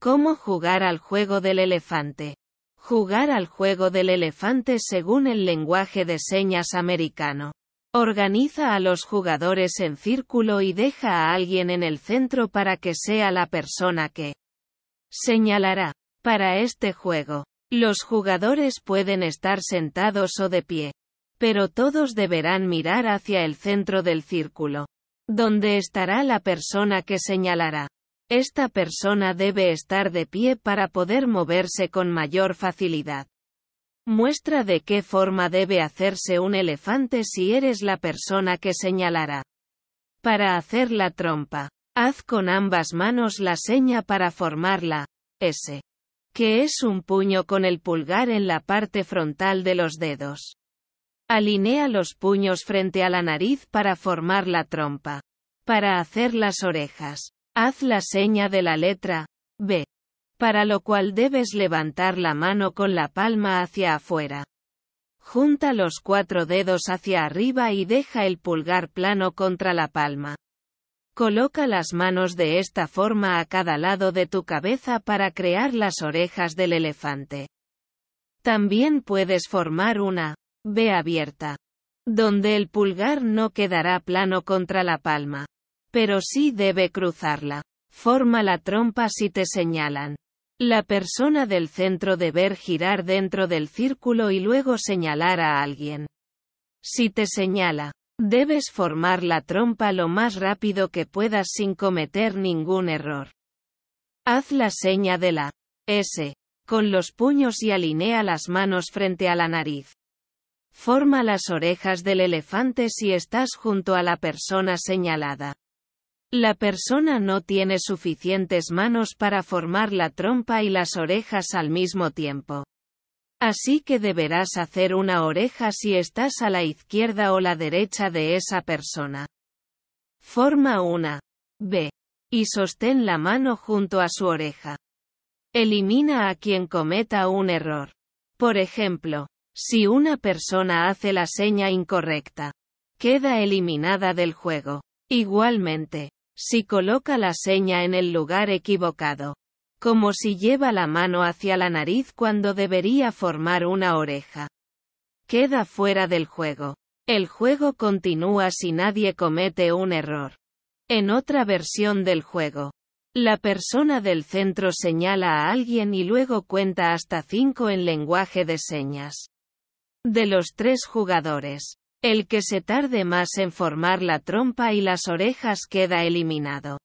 ¿Cómo jugar al juego del elefante? Jugar al juego del elefante según el lenguaje de señas americano. Organiza a los jugadores en círculo y deja a alguien en el centro para que sea la persona que señalará. Para este juego, los jugadores pueden estar sentados o de pie, pero todos deberán mirar hacia el centro del círculo, donde estará la persona que señalará. Esta persona debe estar de pie para poder moverse con mayor facilidad. Muestra de qué forma debe hacerse un elefante si eres la persona que señalará. Para hacer la trompa, haz con ambas manos la seña para la S, que es un puño con el pulgar en la parte frontal de los dedos. Alinea los puños frente a la nariz para formar la trompa. Para hacer las orejas, Haz la seña de la letra B, para lo cual debes levantar la mano con la palma hacia afuera. Junta los cuatro dedos hacia arriba y deja el pulgar plano contra la palma. Coloca las manos de esta forma a cada lado de tu cabeza para crear las orejas del elefante. También puedes formar una B abierta, donde el pulgar no quedará plano contra la palma. Pero sí debe cruzarla. Forma la trompa si te señalan. La persona del centro debe girar dentro del círculo y luego señalar a alguien. Si te señala, debes formar la trompa lo más rápido que puedas sin cometer ningún error. Haz la seña de la S con los puños y alinea las manos frente a la nariz. Forma las orejas del elefante si estás junto a la persona señalada. La persona no tiene suficientes manos para formar la trompa y las orejas al mismo tiempo. Así que deberás hacer una oreja si estás a la izquierda o la derecha de esa persona. Forma una. B. Y sostén la mano junto a su oreja. Elimina a quien cometa un error. Por ejemplo, si una persona hace la seña incorrecta, queda eliminada del juego. Igualmente, si coloca la seña en el lugar equivocado. Como si lleva la mano hacia la nariz cuando debería formar una oreja. Queda fuera del juego. El juego continúa si nadie comete un error. En otra versión del juego, la persona del centro señala a alguien y luego cuenta hasta cinco en lenguaje de señas. De los tres jugadores, el que se tarde más en formar la trompa y las orejas queda eliminado.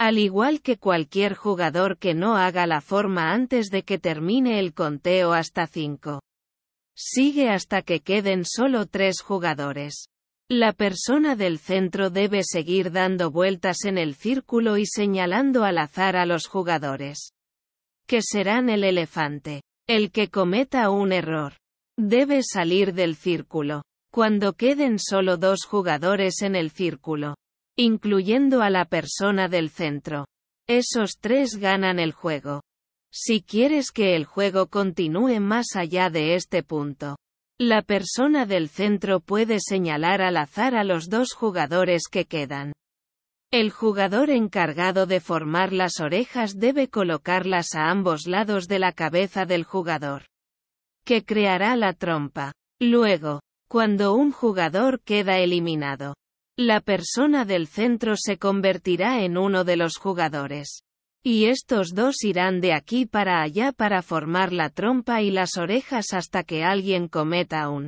Al igual que cualquier jugador que no haga la forma antes de que termine el conteo hasta 5. Sigue hasta que queden solo 3 jugadores. La persona del centro debe seguir dando vueltas en el círculo y señalando al azar a los jugadores. Que serán el elefante. El que cometa un error. Debe salir del círculo cuando queden solo dos jugadores en el círculo, incluyendo a la persona del centro. Esos tres ganan el juego. Si quieres que el juego continúe más allá de este punto, la persona del centro puede señalar al azar a los dos jugadores que quedan. El jugador encargado de formar las orejas debe colocarlas a ambos lados de la cabeza del jugador, que creará la trompa. Luego, cuando un jugador queda eliminado, la persona del centro se convertirá en uno de los jugadores. Y estos dos irán de aquí para allá para formar la trompa y las orejas hasta que alguien cometa un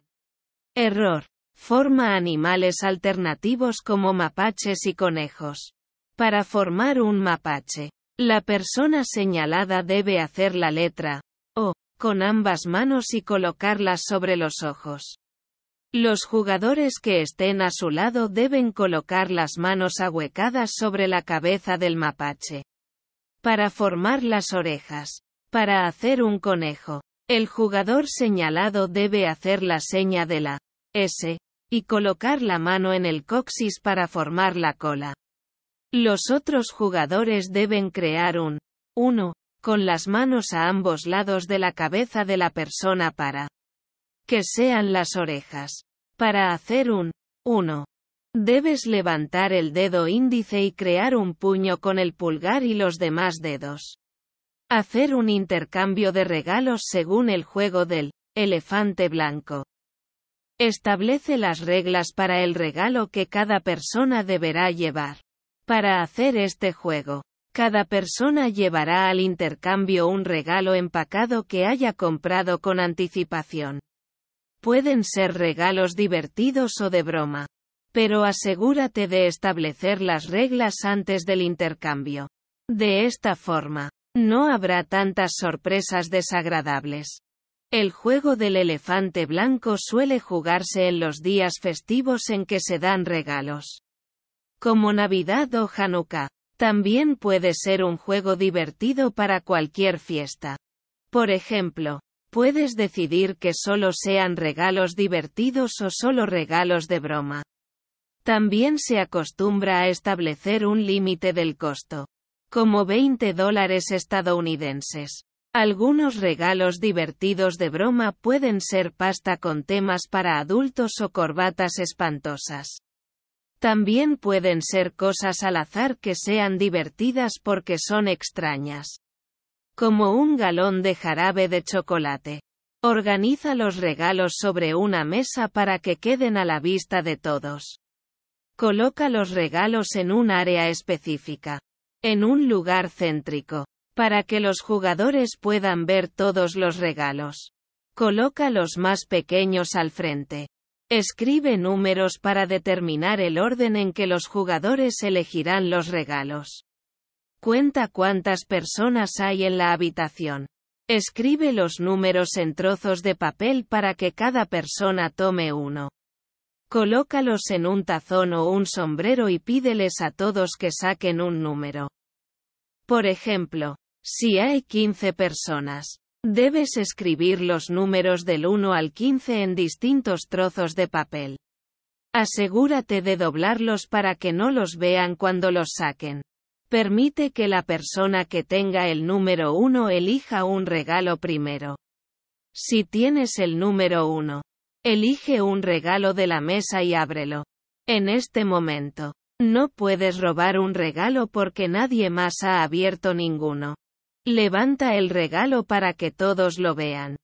error. Forma animales alternativos como mapaches y conejos. Para formar un mapache, la persona señalada debe hacer la letra O con ambas manos y colocarlas sobre los ojos. Los jugadores que estén a su lado deben colocar las manos ahuecadas sobre la cabeza del mapache. Para formar las orejas. Para hacer un conejo. El jugador señalado debe hacer la seña de la S y colocar la mano en el coxis para formar la cola. Los otros jugadores deben crear un 1 con las manos a ambos lados de la cabeza de la persona para que sean las orejas. Para hacer un 1. Debes levantar el dedo índice y crear un puño con el pulgar y los demás dedos. Hacer un intercambio de regalos según el juego del elefante blanco. Establece las reglas para el regalo que cada persona deberá llevar. Para hacer este juego, cada persona llevará al intercambio un regalo empacado que haya comprado con anticipación. Pueden ser regalos divertidos o de broma. Pero asegúrate de establecer las reglas antes del intercambio. De esta forma, no habrá tantas sorpresas desagradables. El juego del elefante blanco suele jugarse en los días festivos en que se dan regalos. Como Navidad o Hanukkah, también puede ser un juego divertido para cualquier fiesta. Por ejemplo, Puedes decidir que solo sean regalos divertidos o solo regalos de broma. También se acostumbra a establecer un límite del costo, como 20 dólares estadounidenses. Algunos regalos divertidos de broma pueden ser pasta con temas para adultos o corbatas espantosas. También pueden ser cosas al azar que sean divertidas porque son extrañas como un galón de jarabe de chocolate. Organiza los regalos sobre una mesa para que queden a la vista de todos. Coloca los regalos en un área específica, en un lugar céntrico, para que los jugadores puedan ver todos los regalos. Coloca los más pequeños al frente. Escribe números para determinar el orden en que los jugadores elegirán los regalos. Cuenta cuántas personas hay en la habitación. Escribe los números en trozos de papel para que cada persona tome uno. Colócalos en un tazón o un sombrero y pídeles a todos que saquen un número. Por ejemplo, si hay 15 personas, debes escribir los números del 1 al 15 en distintos trozos de papel. Asegúrate de doblarlos para que no los vean cuando los saquen. Permite que la persona que tenga el número 1 elija un regalo primero. Si tienes el número 1, elige un regalo de la mesa y ábrelo. En este momento, no puedes robar un regalo porque nadie más ha abierto ninguno. Levanta el regalo para que todos lo vean.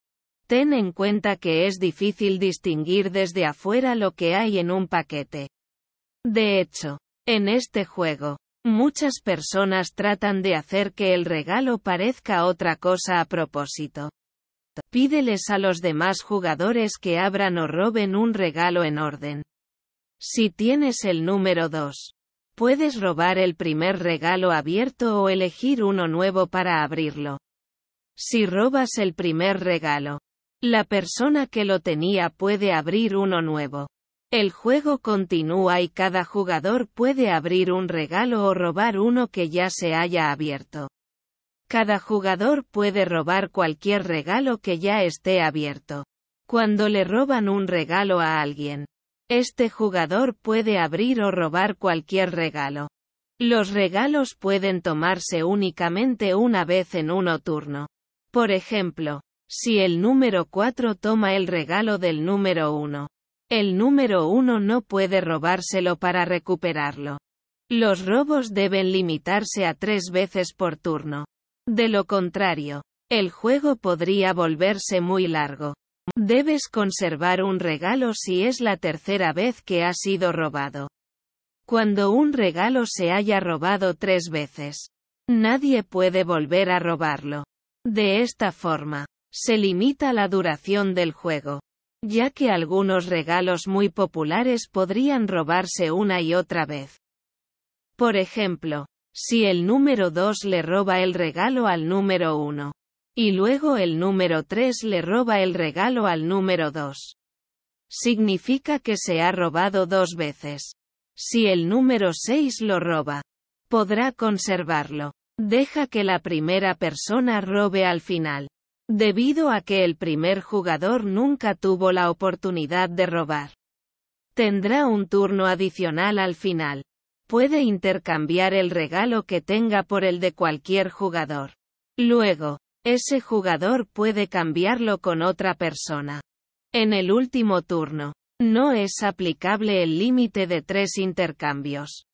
Ten en cuenta que es difícil distinguir desde afuera lo que hay en un paquete. De hecho, en este juego, Muchas personas tratan de hacer que el regalo parezca otra cosa a propósito. Pídeles a los demás jugadores que abran o roben un regalo en orden. Si tienes el número 2, puedes robar el primer regalo abierto o elegir uno nuevo para abrirlo. Si robas el primer regalo, la persona que lo tenía puede abrir uno nuevo. El juego continúa y cada jugador puede abrir un regalo o robar uno que ya se haya abierto. Cada jugador puede robar cualquier regalo que ya esté abierto. Cuando le roban un regalo a alguien, este jugador puede abrir o robar cualquier regalo. Los regalos pueden tomarse únicamente una vez en uno turno. Por ejemplo, si el número 4 toma el regalo del número 1, el número uno no puede robárselo para recuperarlo. Los robos deben limitarse a tres veces por turno. De lo contrario, el juego podría volverse muy largo. Debes conservar un regalo si es la tercera vez que ha sido robado. Cuando un regalo se haya robado tres veces, nadie puede volver a robarlo. De esta forma, se limita la duración del juego ya que algunos regalos muy populares podrían robarse una y otra vez. Por ejemplo, si el número 2 le roba el regalo al número 1, y luego el número 3 le roba el regalo al número 2, significa que se ha robado dos veces. Si el número 6 lo roba, podrá conservarlo. Deja que la primera persona robe al final debido a que el primer jugador nunca tuvo la oportunidad de robar. Tendrá un turno adicional al final. Puede intercambiar el regalo que tenga por el de cualquier jugador. Luego, ese jugador puede cambiarlo con otra persona. En el último turno, no es aplicable el límite de tres intercambios.